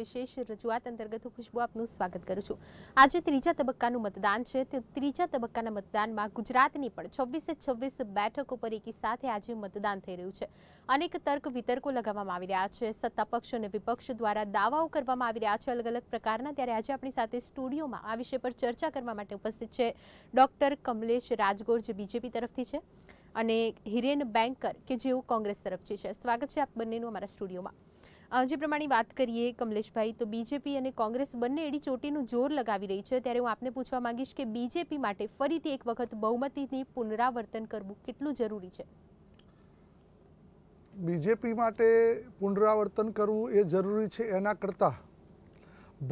વિશેષ રજૂઆત અંતર્ગત ખુશ્બુ આપનું સ્વાગત કરું છું આજે ત્રીજા તબક્કાનું મતદાન છે તે ત્રીજા તબક્કાના મતદાનમાં ગુજરાતની પણ છવ્વીસે છવ્વીસ બેઠક ઉપર એકી સાથે આજે મતદાન થઈ રહ્યું છે અનેક તર્ક વિતર્કો લગાવવામાં આવી રહ્યા છે સત્તા પક્ષ અને વિપક્ષ દ્વારા દાવાઓ કરવામાં આવી રહ્યા છે અલગ અલગ પ્રકારના ત્યારે આજે આપણી સાથે સ્ટુડિયોમાં આ વિષય પર ચર્ચા કરવા માટે ઉપસ્થિત છે ડોક્ટર કમલેશ રાજગોર જે બીજેપી તરફથી છે અને હિરેન બેન્કર કે જેઓ કોંગ્રેસ તરફથી છે સ્વાગત છે આપ બંનેનું અમારા સ્ટુડિયોમાં જે પ્રમાણે વાત કરીએ કમલેશભાઈ તો બીજેપી અને કોંગ્રેસ બંને એડી ચોટીનું જોર લગાવી રહી છે ત્યારે હું આપને પૂછવા માંગીશ કે બીજેપી માટે ફરીથી એક વખત બહુમતીની પુનરાવર્તન કરવું કેટલું જરૂરી છે બીજેપી માટે પુનરાવર્તન કરવું એ જરૂરી છે એના કરતાં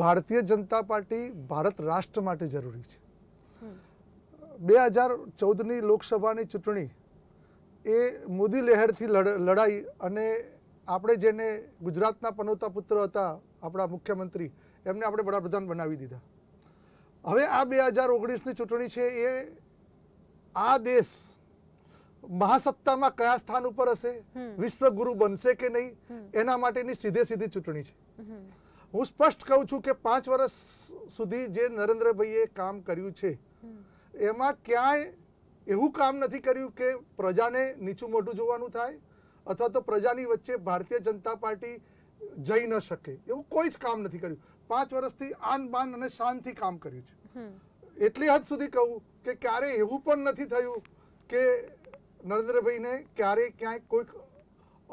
ભારતીય જનતા પાર્ટી ભારત રાષ્ટ્ર માટે જરૂરી છે બે હજાર ચૌદની લોકસભાની ચૂંટણી એ મોદી લહેરથી લડાઈ અને આપણે જેને ગુજરાતના પનોતા પુત્ર હતા આપણા મુખ્યમંત્રી એમને આપણે વડાપ્રધાન બનાવી દીધા હવે આ બે હજાર ઓગણીસની ચૂંટણી છે એ આ દેશ મહાસત્તામાં કયા સ્થાન ઉપર હશે વિશ્વગુરુ બનશે કે નહીં એના માટેની સીધે સીધી ચૂંટણી છે હું સ્પષ્ટ કહું છું કે પાંચ વર્ષ સુધી જે નરેન્દ્રભાઈએ કામ કર્યું છે એમાં ક્યાંય એવું કામ નથી કર્યું કે પ્રજાને નીચું મોઢું જોવાનું થાય અથવા તો પ્રજાની વચ્ચે ભારતીય જનતા પાર્ટી જઈ ન શકે એવું કોઈ જ કામ નથી કર્યું પાંચ વર્ષથી આન બાન અને શાનથી કામ કર્યું છે એટલી હદ સુધી કહું કે ક્યારે એવું પણ નથી થયું કે નરેન્દ્રભાઈને ક્યારે ક્યાંય કોઈક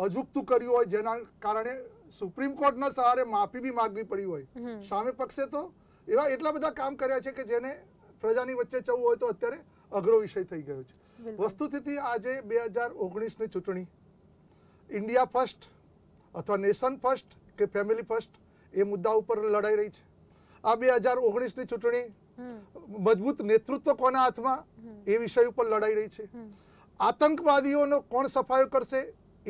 અજુગતું કર્યું હોય જેના કારણે સુપ્રીમ કોર્ટના સહારે માફી બી માગવી પડી હોય સામે પક્ષે તો એવા એટલા બધા કામ કર્યા છે કે જેને પ્રજાની વચ્ચે જવું હોય તો અત્યારે અઘરો વિષય થઈ ગયો છે વસ્તુસ્થિતિ આજે બે હજાર ઓગણીસની ચૂંટણી ઇન્ડિયા ફર્સ્ટ અથવા નેશન ફર્સ્ટ કે ફેમિલી ફર્સ્ટ એ મુદ્દા ઉપર લડાઈ રહી છે આ બે હજાર ઓગણીસની ચૂંટણી મજબૂત નેતૃત્વ કોના હાથમાં એ વિષય ઉપર લડાઈ રહી છે આતંકવાદીઓનો કોણ સફાયો કરશે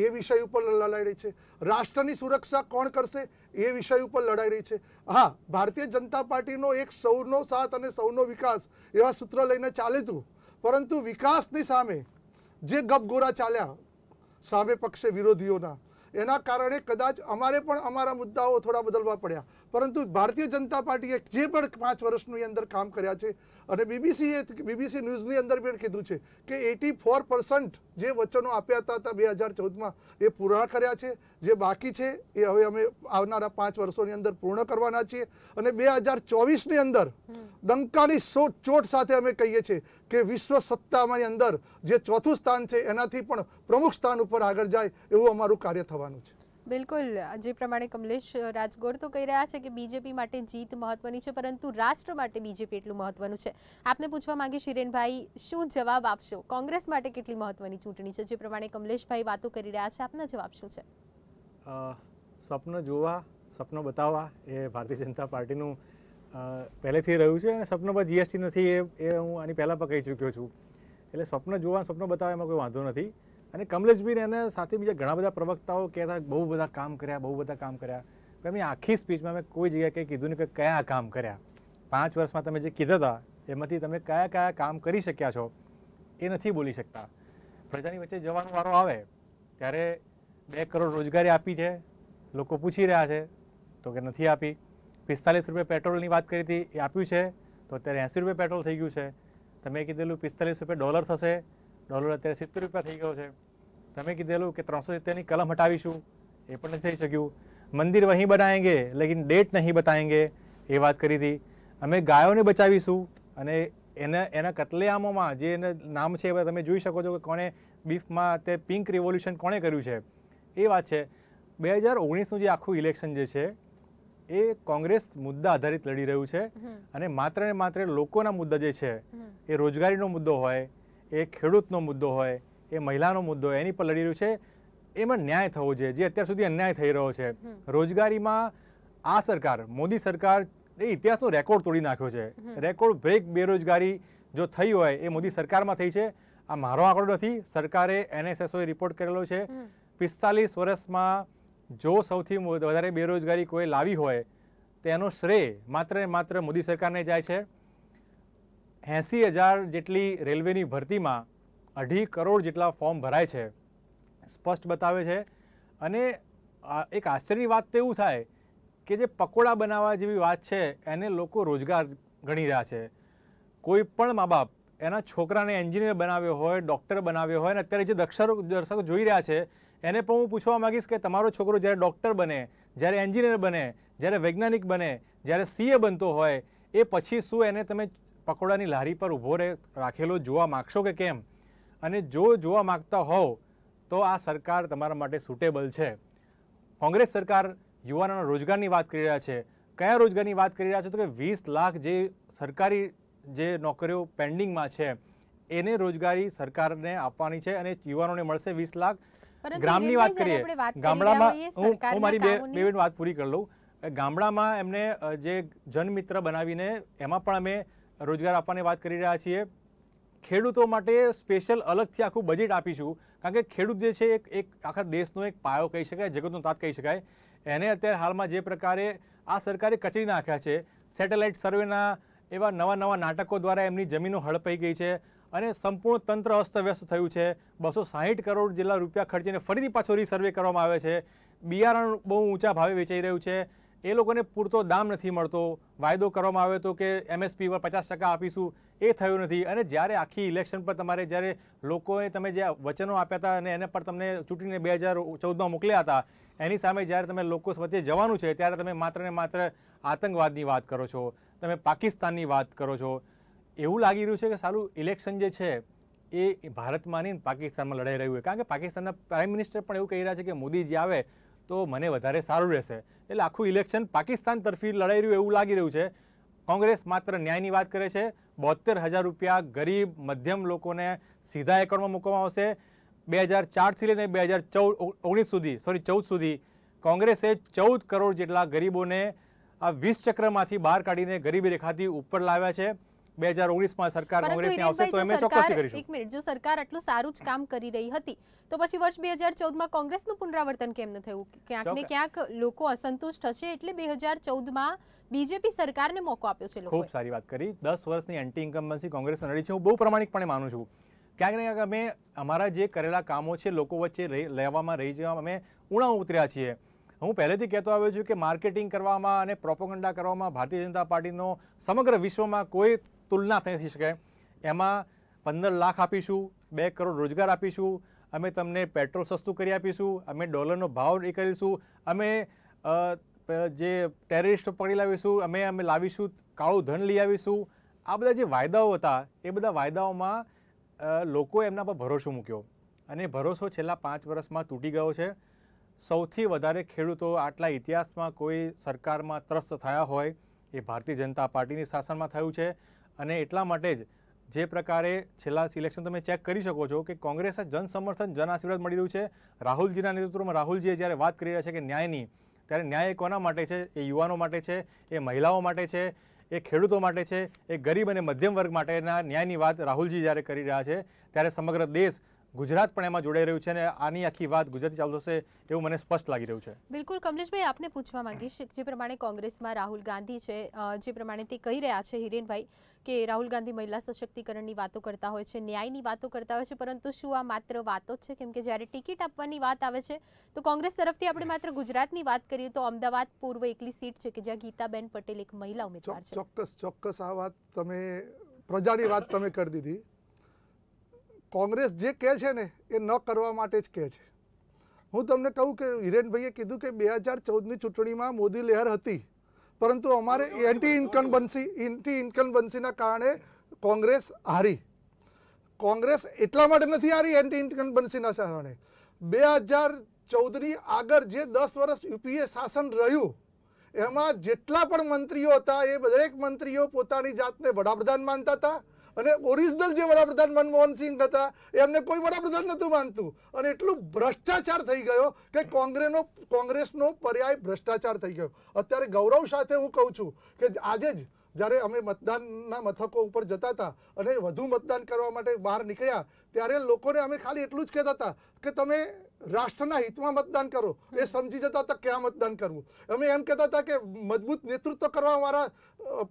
એ વિષય ઉપર લડાઈ રહી છે રાષ્ટ્રની સુરક્ષા કોણ કરશે એ વિષય ઉપર લડાઈ રહી છે હા ભારતીય જનતા પાર્ટીનો એક સૌનો સાથ અને સૌનો વિકાસ એવા સૂત્ર લઈને ચાલ્યું હતું પરંતુ વિકાસની સામે જે ગપગોરા ચાલ્યા સામે પક્ષે વિરોધીઓના એના કારણે કદાચ અમારે પણ અમારા મુદ્દાઓ થોડા બદલવા પડ્યા પરંતુ ભારતીય જનતા પાર્ટીએ જે પણ પાંચ વર્ષની અંદર કામ કર્યા છે અને બીબીસીએ બીબીસી ન્યૂઝની અંદર પણ કીધું છે કે એટી ફોર પર્સન્ટ જે વચનો આપ્યા હતા હતા બે હજાર ચૌદમાં એ પૂર્ણ કર્યા છે જે બાકી છે એ હવે અમે આવનારા પાંચ વર્ષોની અંદર પૂર્ણ કરવાના છીએ અને બે હજાર ચોવીસની અંદર દંકાની ચોટ સાથે અમે કહીએ છીએ કે વિશ્વ સત્તામાંની અંદર જે ચોથું સ્થાન છે એનાથી પણ પ્રમુખ સ્થાન ઉપર આગળ જાય એવું અમારું કાર્ય થવાનું છે બિલકુલ જે પ્રમાણે કમલેશ રાજગોર તો કહી રહ્યા છે કે બીજેપી માટે જીત મહત્વની છે પરંતુ રાષ્ટ્ર માટે બીજેપી એટલું મહત્વનું છે આપને પૂછવા માંગે શિરેનભાઈ શું જવાબ આપશો કોંગ્રેસ માટે કેટલી મહત્વની ચૂંટણી છે જે પ્રમાણે કમલેશભાઈ વાતો કરી રહ્યા છે આપના જવાબ શું છે સ્વપ્ન જોવા સપનો બતાવવા એ ભારતીય જનતા પાર્ટીનું પહેલેથી રહ્યું છે અને સપનો પર જીએસટી નથી એ એ હું આની પહેલાં પણ કહી ચૂક્યો છું એટલે સ્વપ્ન જોવા સપનો બતાવવા એમાં કોઈ વાંધો નથી અને કમલેશબીને એને સાથે બીજા ઘણા બધા પ્રવક્તાઓ કહેતા બહુ બધા કામ કર્યા બહુ બધા કામ કર્યા પણ એમની આખી સ્પીચમાં મેં કોઈ જગ્યાએ કંઈ કીધું નહીં કે કયા કામ કર્યા પાંચ વર્ષમાં તમે જે કીધા હતા એમાંથી તમે કયા કયા કામ કરી શક્યા છો એ નથી બોલી શકતા પ્રજાની વચ્ચે જવાનો વારો આવે ત્યારે બે કરોડ રોજગારી આપી છે લોકો પૂછી રહ્યા છે તો કે નથી આપી પિસ્તાલીસ રૂપિયા પેટ્રોલની વાત કરી હતી એ આપ્યું છે તો અત્યારે એંસી રૂપિયા પેટ્રોલ થઈ ગયું છે તમે કીધેલું પિસ્તાલીસ રૂપિયા ડોલર થશે ડોલર અત્યારે સિત્તેર રૂપિયા થઈ ગયો છે તમે કીધેલું કે ત્રણસો સિત્તેરની કલમ હટાવીશું એ પણ નથી થઈ શક્યું મંદિર અહીં બનાવેંગે લેકિન ડેટ નહીં બતાવેંગે એ વાત કરી હતી અમે ગાયોને બચાવીશું અને એના એના કતલેઆમોમાં જે એના નામ છે એ તમે જોઈ શકો છો કે કોણે બીફમાં તે પિંક રિવોલ્યુશન કોણે કર્યું છે એ વાત છે બે હજાર ઓગણીસનું જે આખું ઇલેક્શન જે છે એ કોંગ્રેસ મુદ્દા આધારિત લડી રહ્યું છે અને માત્ર ને માત્ર લોકોના મુદ્દા જે છે એ રોજગારીનો મુદ્દો હોય એ ખેડૂતનો મુદ્દો હોય એ મહિલાનો મુદ્દો એની પર લડી રહ્યું છે એમાં ન્યાય થવો જોઈએ જે અત્યાર સુધી અન્યાય થઈ રહ્યો છે રોજગારીમાં આ સરકાર મોદી સરકાર એ ઇતિહાસનો રેકોર્ડ તોડી નાખ્યો છે રેકોર્ડ બ્રેક બેરોજગારી જો થઈ હોય એ મોદી સરકારમાં થઈ છે આ મારો આંકડો નથી સરકારે એનએસએસઓએ રિપોર્ટ કરેલો છે પિસ્તાલીસ વર્ષમાં જો સૌથી વધારે બેરોજગારી કોઈ લાવી હોય તેનો શ્રેય માત્ર ને માત્ર મોદી સરકારને જાય છે એંસી હજાર જેટલી રેલવેની ભરતીમાં અઢી કરોડ જેટલા ફોર્મ ભરાય છે સ્પષ્ટ બતાવે છે અને એક આશ્ચર્યની વાત તો એવું થાય કે જે પકોડા બનાવવા જેવી વાત છે એને લોકો રોજગાર ગણી રહ્યા છે કોઈ પણ મા બાપ એના છોકરાને એન્જિનિયર બનાવ્યો હોય ડૉક્ટર બનાવ્યો હોય અને અત્યારે જે દક્ષર દર્શકો જોઈ રહ્યા છે એને પણ હું પૂછવા માગીશ કે તમારો છોકરો જ્યારે ડૉક્ટર બને જ્યારે એન્જિનિયર બને જ્યારે વૈજ્ઞાનિક બને જ્યારે સીએ બનતો હોય એ પછી શું એને તમે પકોડાની લારી પર ઊભો રાખેલો જોવા માગશો કે કેમ અને જો જોવા માગતા હોવ તો આ સરકાર તમારા માટે સુટેબલ છે કોંગ્રેસ સરકાર યુવાનોના રોજગારની વાત કરી રહ્યા છે કયા રોજગારની વાત કરી રહ્યા છે તો કે વીસ લાખ જે સરકારી જે નોકરીઓ પેન્ડિંગમાં છે એને રોજગારી સરકારને આપવાની છે અને યુવાનોને મળશે વીસ લાખ ગ્રામની વાત કરીએ ગામડામાં હું મારી બે બે મિનિટ વાત પૂરી કરી લઉં ગામડામાં એમને જે જનમિત્ર બનાવીને એમાં પણ અમે રોજગાર આપવાની વાત કરી રહ્યા છીએ ખેડૂતો માટે સ્પેશિયલ અલગથી આખું બજેટ આપીશું કારણ કે ખેડૂત જે છે એક એક આખા દેશનો એક પાયો કહી શકાય જગતનો તાત કહી શકાય એને અત્યારે હાલમાં જે પ્રકારે આ સરકારે કચરી નાખ્યા છે સેટેલાઇટ સર્વેના એવા નવા નવા નાટકો દ્વારા એમની જમીનો હડપાઈ ગઈ છે અને સંપૂર્ણ તંત્ર અસ્તવ્યસ્ત થયું છે બસો સાહીઠ કરોડ જેટલા રૂપિયા ખર્ચીને ફરીથી પાછો રીસર્વે કરવામાં આવે છે બિયારણ બહુ ઊંચા ભાવે વેચાઈ રહ્યું છે એ લોકોને પૂરતો દામ નથી મળતો વાયદો કરવામાં આવ્યો હતો કે એમએસપી પર પચાસ ટકા આપીશું એ થયું નથી અને જ્યારે આખી ઇલેક્શન પર તમારે જ્યારે લોકોએ તમે જે વચનો આપ્યા હતા અને એને પર તમને ચૂંટીને બે હજાર ચૌદમાં મોકલ્યા હતા એની સામે જ્યારે તમે લોકો વચ્ચે જવાનું છે ત્યારે તમે માત્ર ને માત્ર આતંકવાદની વાત કરો છો તમે પાકિસ્તાનની વાત કરો છો એવું લાગી રહ્યું છે કે સારું ઇલેક્શન જે છે એ ભારતમાં નહીં પાકિસ્તાનમાં લડાઈ રહ્યું છે કારણ કે પાકિસ્તાનના પ્રાઇમ મિનિસ્ટર પણ એવું કહી રહ્યા છે કે મોદીજી આવે તો મને વધારે સારું રહેશે એટલે આખું ઇલેક્શન પાકિસ્તાન તરફી લડાઈ રહ્યું એવું લાગી રહ્યું છે કોંગ્રેસ માત્ર ન્યાયની વાત કરે છે બોતેર હજાર રૂપિયા ગરીબ મધ્યમ લોકોને સીધા એકાઉન્ટમાં મૂકવામાં આવશે બે હજાર ચારથી લઈને બે હજાર ચૌદ ઓગણીસ સુધી સોરી ચૌદ સુધી કોંગ્રેસે ચૌદ કરોડ જેટલા ગરીબોને આ વીસ ચક્રમાંથી બહાર કાઢીને ગરીબી રેખાથી ઉપર લાવ્યા છે બે હજાર ઓગણીસમાં સરકાર કોંગ્રેસની આવશે તો એમને ચોક્કસથી કરીશું એક મિનિટ જો સરકાર આટલું સારું જ કામ કરી રહી હતી તો પછી વર્ષ બે હજાર ચૌદમાં કોંગ્રેસનું પુનરાવર્તન કેમ ન થયું ક્યાંક ને ક્યાંક લોકો અસંતુષ્ટ હશે એટલે બે હજાર ચૌદમાં બીજેપી સરકારને મોકો આપ્યો છે ખૂબ સારી વાત કરી દસ વર્ષની એન્ટી ઇન્કમ્બન્સી કોંગ્રેસ લડી છે હું બહુ પ્રમાણિકપણે માનું છું ક્યાંક ને ક્યાંક અમે અમારા જે કરેલા કામો છે લોકો વચ્ચે લેવામાં રહી જવા અમે ઉણા ઉતર્યા છીએ હું પહેલેથી કહેતો આવ્યો છું કે માર્કેટિંગ કરવામાં અને પ્રોપોગંડા કરવામાં ભારતીય જનતા પાર્ટીનો સમગ્ર વિશ્વમાં કોઈ તુલના થઈ થઈ શકે એમાં પંદર લાખ આપીશું બે કરોડ રોજગાર આપીશું અમે તમને પેટ્રોલ સસ્તું કરી આપીશું અમે ડોલરનો ભાવ એ કરીશું અમે જે ટેરરિસ્ટ પકડી લાવીશું અમે અમે લાવીશું કાળું ધન લઈ આવીશું આ બધા જે વાયદાઓ હતા એ બધા વાયદાઓમાં લોકોએ એમના પર ભરોસો મૂક્યો અને ભરોસો છેલ્લા પાંચ વર્ષમાં તૂટી ગયો છે સૌથી વધારે ખેડૂતો આટલા ઇતિહાસમાં કોઈ સરકારમાં ત્રસ્ત થયા હોય એ ભારતીય જનતા પાર્ટીની શાસનમાં થયું છે અને એટલા માટે જ જે પ્રકારે છેલ્લા સિલેક્શન તમે ચેક કરી શકો છો કે કોંગ્રેસ જન સમર્થન જન આશીર્વાદ મળી રહ્યું છે રાહુલજીના નેતૃત્વમાં રાહુલજીએ જ્યારે વાત કરી રહ્યા છે કે ન્યાયની ત્યારે ન્યાય કોના માટે છે એ યુવાનો માટે છે એ મહિલાઓ માટે છે એ ખેડૂતો માટે છે એ ગરીબ અને મધ્યમ વર્ગ માટેના ન્યાયની વાત રાહુલજી જ્યારે કરી રહ્યા છે ત્યારે સમગ્ર દેશ ગુજરાત પણ એમાં જોડાઈ રહ્યું છે અને આની આખી વાત ગુજરાતી ચાલુ થશે એવું મને સ્પષ્ટ લાગી રહ્યું છે બિલકુલ કમલેશભાઈ આપને પૂછવા માંગીશ જે પ્રમાણે કોંગ્રેસમાં રાહુલ ગાંધી છે જે પ્રમાણે તે કહી રહ્યા છે હિરેનભાઈ કે રાહુલ ગાંધી મહિલા સશક્તિકરણની વાતો કરતા હોય છે ન્યાયની વાતો કરતા હોય છે પરંતુ શું આ માત્ર વાતો જ છે કેમ કે જ્યારે ટિકિટ આપવાની વાત આવે છે તો કોંગ્રેસ તરફથી આપણે માત્ર ગુજરાતની વાત કરીએ તો અમદાવાદ પૂર્વ એકલી સીટ છે કે જ્યાં ગીતાબેન પટેલ એક મહિલા ઉમેદવાર છે ચોક્કસ ચોક્કસ આ વાત તમે પ્રજાની વાત તમે કરી દીધી કોંગ્રેસ જે કહે છે ને એ ન કરવા માટે જ કહે છે હું તમને કહું કે હિરેનભાઈએ કીધું કે બે હજાર ચૌદની ચૂંટણીમાં મોદી લહેર હતી પરંતુ અમારે એન્ટી ઇન્કમ્બન્સી એન્ટી ઇન્કમ્બન્સીના કારણે કોંગ્રેસ હારી કોંગ્રેસ એટલા માટે નથી હારી એન્ટી ઇન્કમ્બન્સીના કારણે બે હજાર ચૌદની આગળ જે દસ વર્ષ યુપીએ શાસન રહ્યું એમાં જેટલા પણ મંત્રીઓ હતા એ દરેક મંત્રીઓ પોતાની જાતને વડાપ્રધાન માનતા હતા અને ઓરિજિનલ જે વડાપ્રધાન મનમોહનસિંહ હતા એમને કોઈ વડાપ્રધાન નહોતું માનતું અને એટલું ભ્રષ્ટાચાર થઈ ગયો કે કોંગ્રેસનો કોંગ્રેસનો પર્યાય ભ્રષ્ટાચાર થઈ ગયો અત્યારે ગૌરવ સાથે હું કહું છું કે આજે જ જ્યારે અમે મતદાનના મથકો ઉપર જતા હતા અને વધુ મતદાન કરવા માટે બહાર નીકળ્યા ત્યારે લોકોને અમે ખાલી એટલું જ કહેતા હતા કે તમે રાષ્ટ્રના હિતમાં મતદાન કરો એ સમજી જતા હતા ક્યાં મતદાન કરવું અમે એમ કહેતા હતા કે મજબૂત નેતૃત્વ કરવા મારા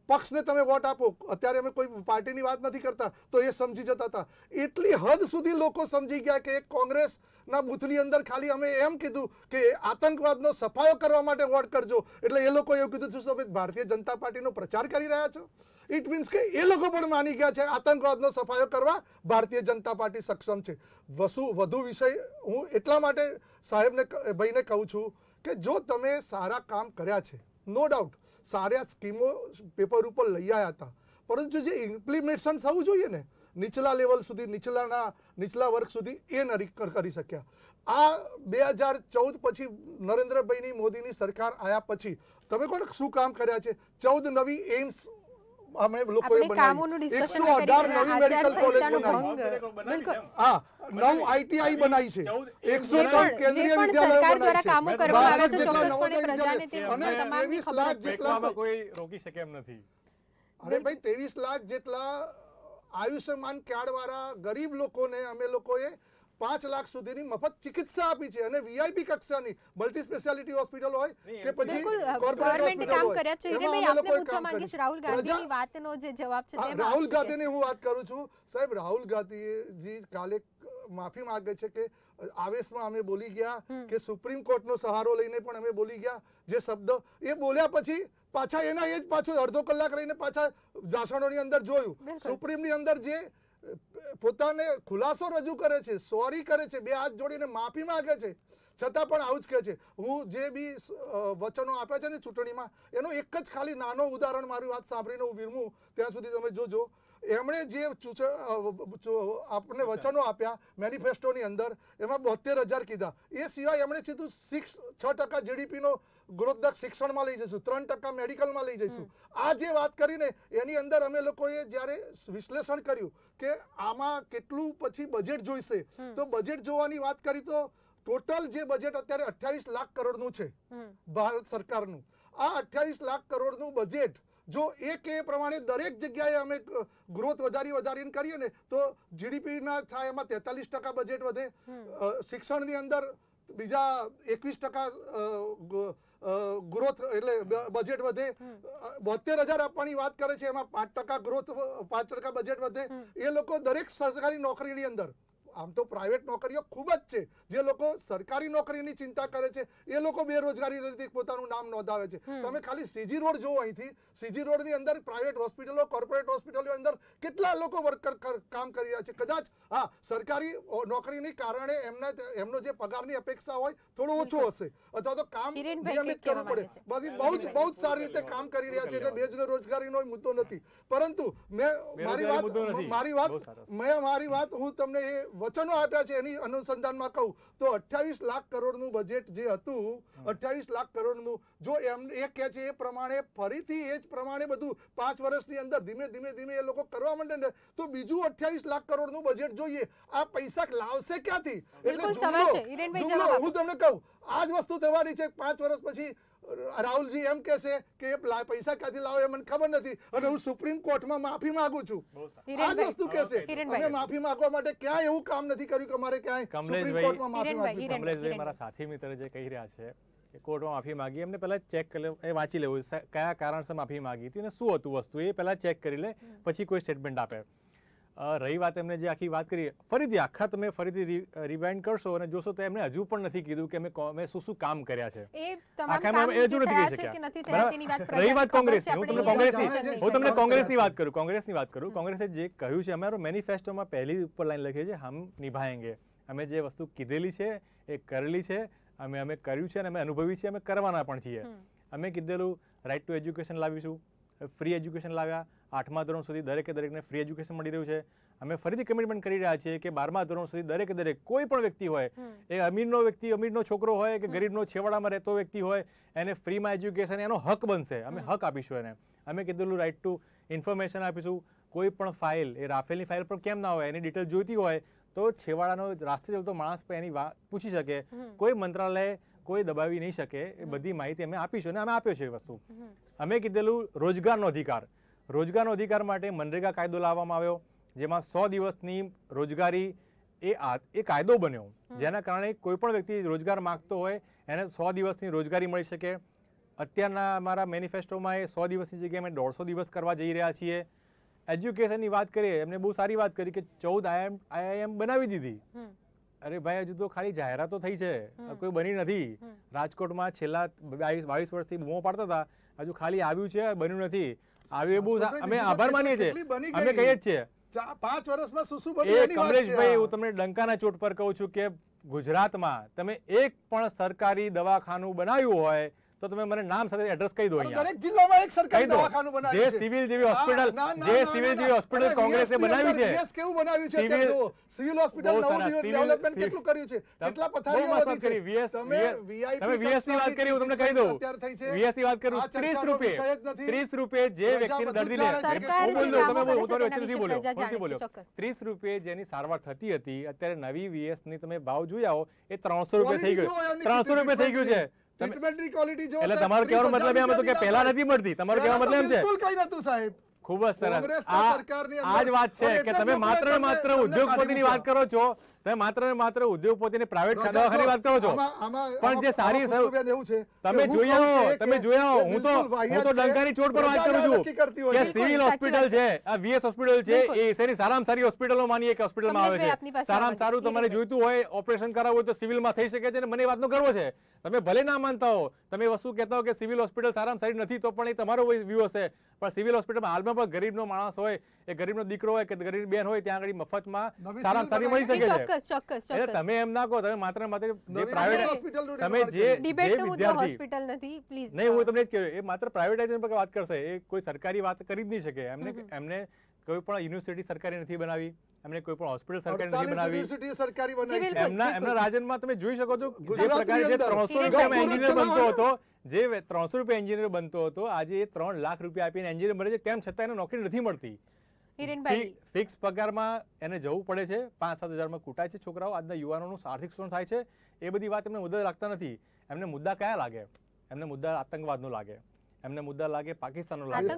પક્ષને તમે વોટ આપો અત્યારે અમે કોઈ પાર્ટીની વાત નથી કરતા તો એ સમજી જતા હતા એટલી હદ સુધી લોકો સમજી ગયા કે કોંગ્રેસના ના અંદર ખાલી અમે એમ કીધું કે આતંકવાદનો સફાયો કરવા માટે વોટ કરજો એટલે એ લોકો એવું કીધું શું તમે ભારતીય જનતા પાર્ટીનો પ્રચાર કરી રહ્યા છો ઇટ મીન્સ કે એ લોકો પણ માની ગયા છે આતંકવાદનો સફાયો કરવા ભારતીય જનતા પાર્ટી સક્ષમ છે વસુ વધુ વિષય હું એટલા માટે સાહેબને ભાઈને કહું છું કે જો તમે સારા કામ કર્યા છે નો ડાઉટ સારા સ્કીમો પેપર ઉપર લઈ આવ્યા હતા પરંતુ જે ઇમ્પ્લિમેન્ટેશન થવું જોઈએ ને નીચલા લેવલ સુધી નીચલાના નીચલા વર્ગ સુધી એ નરી કરી શક્યા આ બે હજાર ચૌદ પછી નરેન્દ્રભાઈની મોદીની સરકાર આવ્યા પછી તમે કોણ શું કામ કર્યા છે ચૌદ નવી એમ્સ અમે લોકોએ બનાવી 118 મેડિકલ કોલેજો બનાવી હા નવ આઈટીઆઈ બનાવી છે 114 કેન્દ્રીય વિદ્યાલયો સરકાર દ્વારા કામો કરવામાં આવે છે ચોક્કસપણે પ્રજાને તે તમામની ખબર છે કોઈ રોકી શકે એમ નથી અરે ભાઈ 23 લાખ જેટલા આયુષ્યમાન કાર્ડ વાળા ગરીબ લોકોને અમે લોકોએ પાંચ લાખ સુધીની મફત ચિકિત્સા આપી છે અને વીઆઈપી કક્ષાની મલ્ટી સ્પેશિયાલિટી હોસ્પિટલ હોય કે પછી ગવર્નમેન્ટ કામ કર્યા છે હિરેભાઈ આપને પૂછવા માંગીશ રાહુલ ગાંધીની વાતનો જે જવાબ છે તેમાં રાહુલ ગાંધીની હું વાત કરું છું સાહેબ રાહુલ ગાંધીજી કાલે માફી માંગે છે કે આવેશમાં અમે બોલી ગયા કે સુપ્રીમ કોર્ટનો સહારો લઈને પણ અમે બોલી ગયા જે શબ્દ એ બોલ્યા પછી પાછા એના એ જ પાછું અડધો કલાક રહીને પાછા ભાષણોની અંદર જોયું સુપ્રીમની અંદર જે પોતાને ખુલાસો રજૂ કરે છે સોરી કરે છે બે હાથ જોડીને માફી માંગે છે છતાં પણ આવું જ કહે છે હું જે બી વચનો આપ્યા છે ને ચૂંટણીમાં એનો એક જ ખાલી નાનો ઉદાહરણ મારી વાત સાંભળીને હું વિરમું ત્યાં સુધી તમે જોજો એમણે જે આપણે વચનો આપ્યા મેનિફેસ્ટોની અંદર એમાં બોતેર હજાર કીધા એ સિવાય એમણે કીધું સિક્સ છ ટકા જીડીપીનો ગ્રોથ દર શિક્ષણમાં લઈ જઈશું ત્રણ ટકા મેડિકલમાં લઈ જઈશું આ જે વાત કરીને એની અંદર અમે લોકોએ જ્યારે વિશ્લેષણ કર્યું કે આમાં કેટલું પછી બજેટ જોઈશે તો બજેટ જોવાની વાત કરી તો ટોટલ જે બજેટ અત્યારે અઠ્યાવીસ લાખ કરોડનું છે ભારત સરકારનું આ અઠ્યાવીસ લાખ કરોડનું બજેટ જો એક એ પ્રમાણે દરેક જગ્યાએ અમે ગ્રોથ વધારી વધારીને કરીએ ને તો જીડીપીના થાય એમાં તેતાલીસ ટકા બજેટ વધે શિક્ષણની અંદર બીજા એકવીસ ટકા ગ્રોથ એટલે બજેટ વધે બોતેર હજાર આપવાની વાત કરે છે એમાં પાંચ ટકા ગ્રોથ પાંચ ટકા બજેટ વધે એ લોકો દરેક સરકારી નોકરીની અંદર આમ તો પ્રાઇવેટ નોકરીઓ ખૂબ જ છે જે લોકો સરકારી નોકરીની ચિંતા કરે છે એ લોકો બેરોજગારી રીતે પોતાનું નામ નોંધાવે છે તમે ખાલી સીજી રોડ જુઓ અહીંથી સીજી રોડની અંદર પ્રાઇવેટ હોસ્પિટલો કોર્પોરેટ હોસ્પિટલો અંદર કેટલા લોકો વર્કર કામ કરી રહ્યા છે કદાચ હા સરકારી નોકરીની કારણે એમના એમનો જે પગારની અપેક્ષા હોય થોડો ઓછો હશે અથવા તો કામ નિયમિત કરવું પડે બાકી બહુ જ બહુ જ સારી રીતે કામ કરી રહ્યા છે એટલે બેરોજગારીનો મુદ્દો નથી પરંતુ મેં મારી વાત મારી વાત મેં મારી વાત હું તમને એ વચનો આપ્યા છે એની અનુસંધાનમાં કહું તો અઠ્યાવીસ લાખ કરોડનું બજેટ જે હતું અઠ્યાવીસ લાખ કરોડનું જો એમ એ કહે છે એ પ્રમાણે ફરીથી એ જ પ્રમાણે બધું પાંચ વર્ષની અંદર ધીમે ધીમે ધીમે એ લોકો કરવા માંડે તો બીજું અઠ્યાવીસ લાખ કરોડનું બજેટ જોઈએ આ પૈસા લાવશે ક્યાંથી એટલે હું તમને કહું આ જ વસ્તુ થવાની છે પાંચ વર્ષ પછી રાહુલજી એમ કહેશે કે પૈસા ક્યાંથી લાવો એ મને ખબર નથી અને હું સુપ્રીમ કોર્ટમાં માફી માંગુ છું આ જ વસ્તુ કહેશે અને માફી માંગવા માટે ક્યાં એવું કામ નથી કર્યું કે મારે ક્યાંય સુપ્રીમ માફી માંગવી કમલેશભાઈ મારા સાથી મિત્ર જે કહી રહ્યા છે કે કોર્ટમાં માફી માંગી એમને પહેલાં ચેક કરી એ વાંચી લેવું કયા કારણસર માફી માગી હતી અને શું હતું વસ્તુ એ પહેલાં ચેક કરી લે પછી કોઈ સ્ટેટમેન્ટ આપે રહી વાત એમને જે આખી વાત કરી ફરીથી આખા તમે ફરીથી રિવાઇન્ડ કરશો અને જોશો તો એમને હજુ પણ નથી કીધું કે અમે શું શું કામ કર્યા છે રહી વાત કોંગ્રેસ હું તમને કોંગ્રેસની હું તમને કોંગ્રેસની વાત કરું કોંગ્રેસની વાત કરું કોંગ્રેસે જે કહ્યું છે અમારો મેનિફેસ્ટોમાં પહેલી ઉપર લાઈન લખી છે હમ નિભાયેંગે અમે જે વસ્તુ કીધેલી છે એ કરેલી છે અમે અમે કર્યું છે અને અમે અનુભવી છીએ અમે કરવાના પણ છીએ અમે કીધેલું રાઇટ ટુ એજ્યુકેશન લાવીશું ફ્રી એજ્યુકેશન લાવ્યા આઠમા ધોરણ સુધી દરેકે દરેકને ફ્રી એજ્યુકેશન મળી રહ્યું છે અમે ફરીથી કમિટમેન્ટ કરી રહ્યા છીએ કે બારમા ધોરણ સુધી દરેકે દરેક કોઈ પણ વ્યક્તિ હોય એ અમીરનો વ્યક્તિ અમીરનો છોકરો હોય કે ગરીબનો છેવાડામાં રહેતો વ્યક્તિ હોય એને ફ્રીમાં એજ્યુકેશન એનો હક બનશે અમે હક આપીશું એને અમે કીધેલું રાઇટ ટુ ઇન્ફોર્મેશન આપીશું કોઈ પણ ફાઇલ એ રાફેલની ફાઇલ પણ કેમ ના હોય એની ડિટેલ જોઈતી હોય તો છેવાડાનો રાસ્તે ચાલતો માણસ પણ એની વાત પૂછી શકે કોઈ મંત્રાલય કોઈ દબાવી નહીં શકે એ બધી માહિતી અમે આપીશું અને અમે આપ્યો છે એ વસ્તુ અમે કીધેલું રોજગારનો અધિકાર રોજગારનો અધિકાર માટે મનરેગા કાયદો લાવવામાં આવ્યો જેમાં સો દિવસની રોજગારી એ એ કાયદો બન્યો જેના કારણે કોઈ પણ વ્યક્તિ રોજગાર માંગતો હોય એને સો દિવસની રોજગારી મળી શકે અત્યારના અમારા મેનિફેસ્ટોમાં એ સો દિવસની જગ્યાએ અમે દોઢસો દિવસ કરવા જઈ રહ્યા છીએ એજ્યુકેશનની વાત કરીએ એમને બહુ સારી વાત કરી કે ચૌદ આઈએમ આઈઆઈએમ બનાવી દીધી અરે ભાઈ હજુ તો ખાલી જાહેરાતો થઈ છે કોઈ બની નથી રાજકોટમાં છેલ્લા બાવીસ વર્ષથી બૂમો પાડતા હતા હજુ ખાલી આવ્યું છે બન્યું નથી આવી બહુ અમે આભાર માનીએ છીએ અમે કહીએ જ છીએ પાંચ વર્ષમાં શું શું બન્યું કમલેશભાઈ હું તમને ડંકાના ચોટ પર કહું છું કે ગુજરાતમાં તમે એક પણ સરકારી દવાખાનું બનાવ્યું હોય તો તમે મને નામ સાથે એડ્રેસ કહી દો અહીંયા દરેક જિલ્લામાં એક સરકારી દવાખાનું બનાવ્યું જે સિવિલ જેવી હોસ્પિટલ જે સિવિલ જેવી હોસ્પિટલ કોંગ્રેસે બનાવી છે વીએસ કેવું બનાવ્યું છે સિવિલ સિવિલ હોસ્પિટલ નવું ડેવલપમેન્ટ કેટલું કર્યું છે કેટલા પથારીઓ વધી છે વીએસ તમે તમે વીએસ વાત કરી હું તમને કહી દઉં વીએસ વાત કરું 30 રૂપિયા 30 રૂપિયા જે વ્યક્તિને દર્દી લે હું બોલું તમે બોલો હું તમારી વચ્ચે નથી બોલ્યો નથી બોલ્યો 30 રૂપિયા જેની સારવાર થતી હતી અત્યારે નવી વીએસ ની તમે ભાવ જોઈ આવો એ 300 રૂપિયા થઈ ગયો 300 રૂપિયા થઈ ગયું છે ટ્રીટમેન્ટની ક્વોલિટી જો એટલે તમારો કહેવાનો મતલબ એમ હતો કે પહેલા નથી મળતી તમારો કહેવાનો મતલબ એમ છે બિલકુલ કઈ નતું સાહેબ ખૂબ જ સરસ આ જ વાત છે કે તમે માત્ર માત્ર ઉદ્યોગપતિની વાત કરો છો તમે માત્ર ને માત્ર ઉદ્યોગપતિને પ્રાઇવેટ દવાખાની વાત કરો છો પણ જે સારી તમે જોઈ આવો તમે જોઈ આવો હું તો હું તો ડંકાની ચોટ પર વાત કરું છું કે સિવિલ હોસ્પિટલ છે આ વીએસ હોસ્પિટલ છે એ એશિયાની સારામાં સારી હોસ્પિટલો માની એક હોસ્પિટલમાં આવે છે સારામાં સારું તમારે જોઈતું હોય ઓપરેશન કરાવવું હોય તો સિવિલ માં થઈ શકે છે અને મને વાતનો ગર્વ છે તમે ભલે ના માનતા હો તમે વસ્તુ કહેતા હો કે સિવિલ હોસ્પિટલ સારામાં સારી નથી તો પણ એ તમારો વ્યૂ હશે પણ સિવિલ હોસ્પિટલમાં હાલમાં પણ ગરીબનો માણસ હોય એ ગરીબ નો દીકરો હોય કે ગરીબ બેન હોય ત્યાં આગળ મફતમાં સારા સારી મળી શકે છે એટલે તમે એમ ના કહો તમે માત્ર માત્ર પ્રાઇવેટ હોસ્પિટલ તમે જે ડિબેટ હોસ્પિટલ નથી પ્લીઝ નહીં હું તમને જ કહ્યું એ માત્ર પ્રાઇવેટાઇઝેશન પર વાત કરશે એ કોઈ સરકારી વાત કરી જ નહીં શકે એમને એમને કોઈ પણ યુનિવર્સિટી સરકારી નથી બનાવી એમને કોઈ પણ હોસ્પિટલ સરકારી નથી બનાવી સરકારી બનાવી એમના એમના રાજનમાં તમે જોઈ શકો છો જે પ્રકારે જે 300 રૂપિયામાં એન્જિનિયર બનતો હતો જે 300 રૂપિયા એન્જિનિયર બનતો હતો આજે એ 3 લાખ રૂપિયા આપીને એન્જિનિયર બને છે તેમ છતાં એને નોકરી નથી મળતી હિરેનભાઈ ફિક્સ પગારમાં એને જવું પડે છે પાંચ સાત હજારમાં કૂટાય છે છોકરાઓ આજના યુવાનોનું આર્થિક શોષણ થાય છે એ બધી વાત એમને મુદ્દા લાગતા નથી એમને મુદ્દા કયા લાગે એમને મુદ્દા આતંકવાદનો લાગે એમને મુદ્દા લાગે પાકિસ્તાનનો લાગે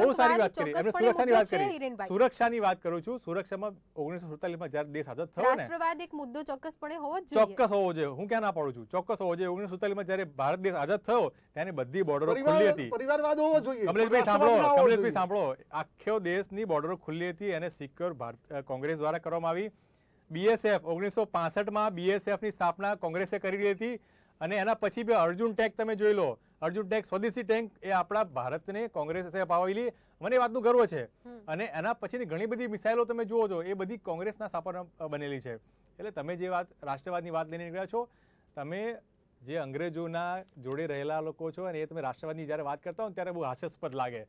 બહુ સારી વાત કરી એમને સુરક્ષાની વાત કરી સુરક્ષાની વાત કરું છું સુરક્ષામાં ઓગણીસો સુડતાલીસમાં જ્યારે દેશ આઝાદ થયો રાષ્ટ્રવાદ એક મુદ્દો ચોક્કસપણે હોવો જોઈએ ચોક્કસ હોવો જોઈએ હું ક્યાં ના પાડું છું ચોક્કસ હોવો જોઈએ ઓગણીસો સુડતાલીસમાં જ્યારે ભારત દેશ આઝાદ થયો ત્યારે બધી બોર્ડરો ખુલ્લી હતી પરિવારવાદ હોવો જોઈએ કમલેશભાઈ સાંભળો કમલેશભાઈ સાંભળો આખો દેશની બોર્ડરો ખુલ્લી હતી અને સિક્યોર ભારત કોંગ્રેસ દ્વારા કરવામાં આવી બીએસએફ ઓગણીસો પાસઠમાં બીએસએફની સ્થાપના કોંગ્રેસે કરી હતી અને એના પછી બે અર્જુન ટેક તમે જોઈ લો અર્જુન ટેન્ક સ્વદેશી ટેન્ક એ આપણા ભારતને કોંગ્રેસે અપાવેલી મને એ વાતનું ગર્વ છે અને એના પછીની ઘણી બધી મિસાઇલો તમે જુઓ છો એ બધી કોંગ્રેસના સાપર બનેલી છે એટલે તમે જે વાત રાષ્ટ્રવાદની વાત લઈને નીકળ્યા છો તમે જે અંગ્રેજોના જોડે રહેલા લોકો છો અને એ તમે રાષ્ટ્રવાદની જ્યારે વાત કરતા હો ત્યારે બહુ હાસ્યાસ્પદ લાગે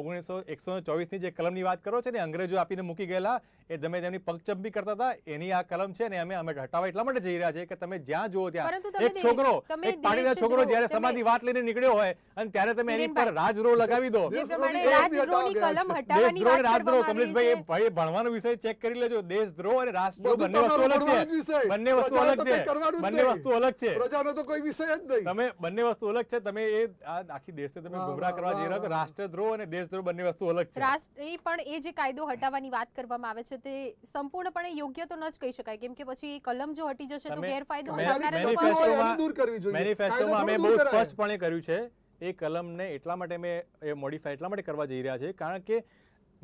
ઓગણીસો એકસો ચોવીસની જે કલમની વાત કરો છો ને અંગ્રેજો આપીને મૂકી ગયેલા એ તમે તેમની પગચંપી કરતા હતા એની આ કલમ છે ને અમે અમે હટાવવા એટલા માટે જઈ રહ્યા છે કે તમે જ્યાં જુઓ ત્યાં એક છોકરો એક પાટીદાર છોકરો જ્યારે સમાજની વાત લઈને નીકળ્યો હોય અને ત્યારે તમે એની પર રાજદ્રોહ લગાવી દો દેશદ્રોહ રાજદ્રોહ કમલેશભાઈ ભાઈ ભણવાનો વિષય ચેક કરી લેજો દેશદ્રોહ અને રાષ્ટ્રદ્રોહ બંને વસ્તુ અલગ છે બંને વસ્તુ અલગ છે બંને વસ્તુ અલગ છે પ્રજાનો તો કોઈ વિષય જ નહીં તમે બંને વસ્તુ અલગ છે તમે એ આખી દેશને તમે ગુમરાહ કરવા જઈ રહ્યા છો રાષ્ટ્રદ્રોહ અને દેશ ભેસદરો બંને વસ્તુ અલગ છે રાષ્ટ્રીય પણ એ જે કાયદો હટાવવાની વાત કરવામાં આવે છે તે સંપૂર્ણપણે યોગ્ય તો ન જ કહી શકાય કેમ કે પછી એ કલમ જો હટી જશે તો ગેરફાયદો દૂર કરવી જોઈએ મેનિફેસ્ટોમાં અમે બહુ સ્પષ્ટપણે કર્યું છે એ કલમને એટલા માટે અમે એ મોડિફાય એટલા માટે કરવા જઈ રહ્યા છે કારણ કે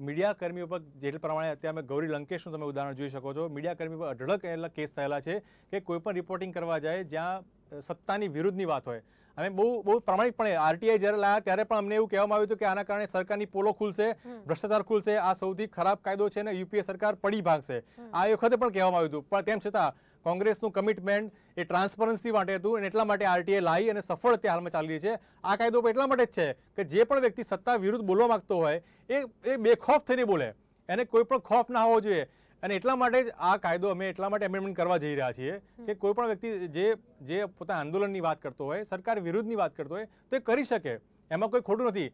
મીડિયા કર્મી ઉપર જે પ્રમાણે અત્યારે ગૌરી લંકેશનું તમે ઉદાહરણ જોઈ શકો છો મીડિયા કર્મી પર અઢળક એટલા કેસ થયેલા છે કે કોઈ પણ રિપોર્ટિંગ કરવા જાય જ્યાં સત્તાની વિરુદ્ધની વાત હોય અમે બહુ બહુ પ્રમાણિકપણે આરટીઆઈ જ્યારે લાયા ત્યારે પણ અમને એવું કહેવામાં આવ્યું હતું કે આના કારણે સરકારની પોલો ખુલશે ભ્રષ્ટાચાર ખુલશે આ સૌથી ખરાબ કાયદો છે અને યુપીએ સરકાર પડી ભાગશે આ એ વખતે પણ કહેવામાં આવ્યું હતું પણ તેમ છતાં કોંગ્રેસનું કમિટમેન્ટ એ ટ્રાન્સપરન્સી માટે હતું અને એટલા માટે આરટીઆઈ લાવી અને સફળ તે હાલમાં ચાલી રહી છે આ કાયદો એટલા માટે જ છે કે જે પણ વ્યક્તિ સત્તા વિરુદ્ધ બોલવા માગતો હોય એ એ બેખોફ થઈને બોલે એને કોઈ પણ ખોફ ના હોવો જોઈએ અને એટલા માટે જ આ કાયદો અમે એટલા માટે એમેન્ડમેન્ટ કરવા જઈ રહ્યા છીએ કે કોઈ પણ વ્યક્તિ જે જે પોતા આંદોલનની વાત કરતો હોય સરકાર વિરુદ્ધની વાત કરતો હોય તો એ કરી શકે એમાં કોઈ ખોટું નથી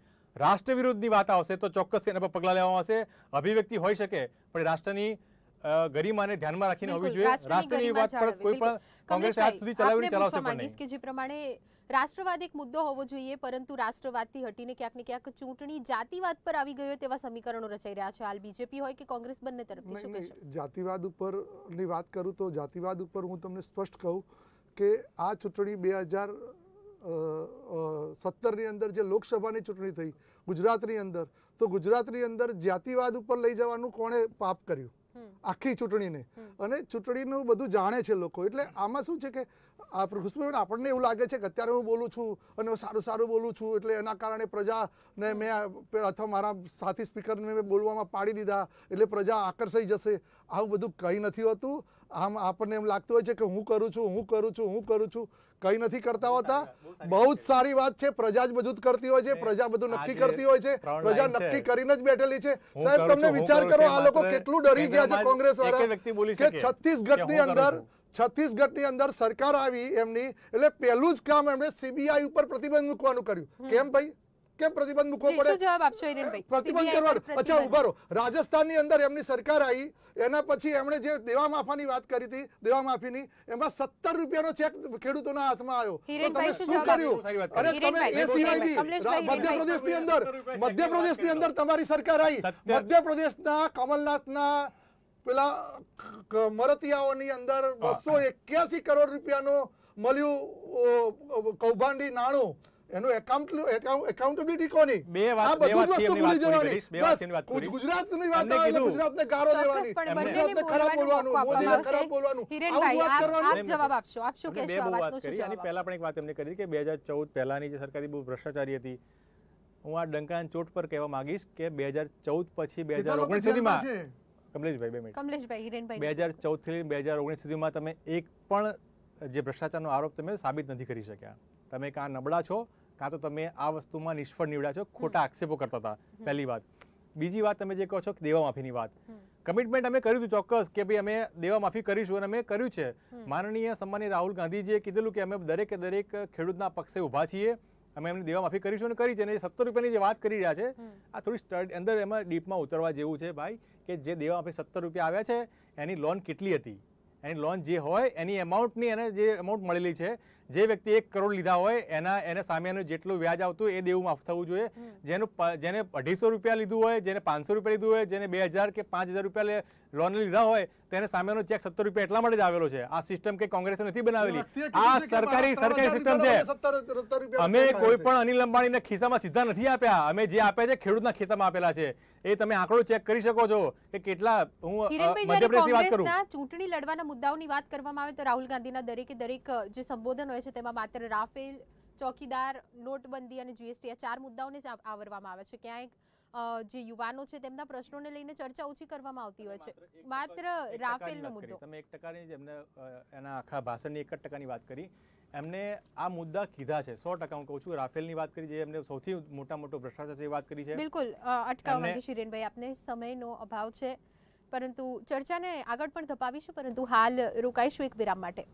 રાષ્ટ્ર વિરુદ્ધની વાત આવશે તો ચોક્કસ એના પર પગલાં લેવામાં આવશે અભિવ્યક્તિ હોઈ શકે પણ રાષ્ટ્રની ગરિમાને ધ્યાનમાં રાખીને હોવી જોઈએ રાષ્ટ્રની વાત પર કોઈ પણ કોંગ્રેસ આજ સુધી ચલાવીને ચલાવશે પણ નહીં કે જે પ્રમાણે રાષ્ટ્રવાદ એક મુદ્દો હોવો જોઈએ પરંતુ રાષ્ટ્રવાદથી હટીને ક્યાંક ને ક્યાંક ચૂંટણી જાતિવાદ પર આવી ગયો તેવા સમીકરણો રચાઈ રહ્યા છે હાલ બીજેપી હોય કે કોંગ્રેસ બંને તરફથી શું કહેશો જાતિવાદ ઉપરની વાત કરું તો જાતિવાદ ઉપર હું તમને સ્પષ્ટ કહું કે આ ચૂંટણી બે હજાર સત્તરની અંદર જે લોકસભાની ચૂંટણી થઈ ગુજરાતની અંદર તો ગુજરાતની અંદર જાતિવાદ ઉપર લઈ જવાનું કોણે પાપ કર્યું આખી ચૂંટણીને અને ચૂંટણીનું બધું જાણે છે લોકો એટલે આમાં શું છે કે આ ખુશબુબેન આપણને એવું લાગે છે કે અત્યારે હું બોલું છું અને હું સારું સારું બોલું છું એટલે એના કારણે પ્રજાને મેં અથવા મારા સાથી સ્પીકરને મેં બોલવામાં પાડી દીધા એટલે પ્રજા આકર્ષાઈ જશે આવું બધું કંઈ નથી હોતું આમ આપણને એમ લાગતું હોય છે કે હું કરું છું હું કરું છું હું કરું છું કંઈ નથી કરતા હોતા બહુ જ સારી વાત છે પ્રજા જ બધું કરતી હોય છે પ્રજા બધું નક્કી કરતી હોય છે પ્રજા નક્કી કરીને જ બેઠેલી છે સાહેબ તમને વિચાર કરો આ લોકો કેટલું ડરી ગયા છે કોંગ્રેસ વાળા કે છત્તીસગઢ ની અંદર છત્તીસગઢ ની અંદર સરકાર આવી એમની એટલે પહેલું જ કામ એમણે સીબીઆઈ ઉપર પ્રતિબંધ મૂકવાનું કર્યું કેમ ભાઈ કેમ પ્રતિબંધ મૂકવો પડે જવાબ આપશો ઈરેનભાઈ પ્રતિબંધ કરવાનો અચ્છા ઉભા રહો રાજસ્થાનની અંદર એમની સરકાર આવી એના પછી એમણે જે દેવા માફાની વાત કરી હતી દેવા માફીની એમાં 70 રૂપિયાનો ચેક ખેડૂતોના હાથમાં આવ્યો હિરેનભાઈ શું કર્યું અરે તમે એ સિવાય બી મધ્યપ્રદેશની અંદર મધ્યપ્રદેશની અંદર તમારી સરકાર આવી મધ્યપ્રદેશના કમલનાથના પેલા મરતિયાઓની અંદર બસો એક્યાસી કરોડ રૂપિયાનો મળ્યું કૌભાંડી નાણું એનું એકાઉન્ટેબિલિટી કોની બે વાત બે વાતથી એમની વાત પૂરી કરીશ બે વાતની વાત પૂરી ગુજરાતની વાત આવે એટલે ગુજરાતને ગારો દેવાની ગુજરાતને ખરાબ બોલવાનું મોદીને ખરાબ બોલવાનું હિરેનભાઈ આપ જવાબ આપશો આપ શું કહેશો આ વાતનો શું જવાબ પહેલા પણ એક વાત એમને કરી કે 2014 પહેલાની જે સરકારી બહુ ભ્રષ્ટાચારી હતી હું આ ડંકાન ચોટ પર કહેવા માંગીશ કે 2014 પછી 2019 સુધીમાં કમલેશભાઈ બે મિનિટ કમલેશભાઈ હિરેનભાઈ 2014 થી 2019 સુધીમાં તમે એક પણ જે ભ્રષ્ટાચારનો આરોપ તમે સાબિત નથી કરી શક્યા તમે કાં નબળા છો કાં તો તમે આ વસ્તુમાં નિષ્ફળ નીવડ્યા છો ખોટા આક્ષેપો કરતા હતા પહેલી વાત બીજી વાત તમે જે કહો છો કે દેવા માફીની વાત કમિટમેન્ટ અમે કર્યું હતું ચોક્કસ કે ભાઈ અમે દેવા માફી કરીશું અને અમે કર્યું છે માનનીય સન્માનીય રાહુલ ગાંધીજીએ કીધેલું કે અમે દરેકે દરેક ખેડૂતના પક્ષે ઊભા છીએ અમે એમને દેવા માફી કરીશું અને કરી છે અને સત્તર રૂપિયાની જે વાત કરી રહ્યા છે આ થોડી સ્ટડ અંદર એમાં ડીપમાં ઉતરવા જેવું છે ભાઈ કે જે દેવા માફી સત્તર રૂપિયા આવ્યા છે એની લોન કેટલી હતી એની લોન જે હોય એની એમાઉન્ટની એને જે અમાઉન્ટ મળેલી છે જે વ્યક્તિ એક કરોડ લીધા હોય એના એને સામેનું જેટલું વ્યાજ આવતું એ દેવું માફ થવું જોઈએ જેનું જેને અઢીસો રૂપિયા લીધું હોય જેને પાંચસો રૂપિયા લીધું હોય જેને બે હજાર કે પાંચ હજાર રૂપિયા લોન લીધા હોય તેને સામેનો ચેક સત્તર રૂપિયા એટલા માટે જ આવેલો છે આ સિસ્ટમ કે કોંગ્રેસે નથી બનાવેલી આ સરકારી સરકારી સિસ્ટમ છે અમે કોઈ પણ અનિલ અંબાણીને ખિસ્સામાં સીધા નથી આપ્યા અમે જે આપ્યા છે ખેડૂતના ખિસ્સામાં આપેલા છે એ તમે આંકડો ચેક કરી શકો છો કે કેટલા હું મધ્યપ્રદેશની વાત કરું ચૂંટણી લડવાના મુદ્દાઓની વાત કરવામાં આવે તો રાહુલ ગાંધીના દરેકે દરેક જે સંબોધન હોય છે તેમાં માત્ર રાફેલ ચોકીદાર નોટબંધી અને જીએસટી આ ચાર મુદ્દાઓને જ આવરવામાં આવે છે ક્યાંય જે યુવાનો છે તેમના પ્રશ્નોને લઈને ચર્ચા ઓછી કરવામાં આવતી હોય છે માત્ર રાફેલનો મુદ્દો તમે એક ટકાની એના આખા ભાષણની એક જ ટકાની વાત કરી એમને આ મુદ્દા કીધા છે સો ટકા હું કહું છું રાફેલની વાત કરી જે એમને સૌથી મોટા મોટો ભ્રષ્ટાચાર છે વાત કરી છે બિલકુલ અટકાવવા માંગુ શિરેનભાઈ આપને સમયનો અભાવ છે પરંતુ ચર્ચાને આગળ પણ ધપાવીશું પરંતુ હાલ રોકાઈશું એક વિરામ માટે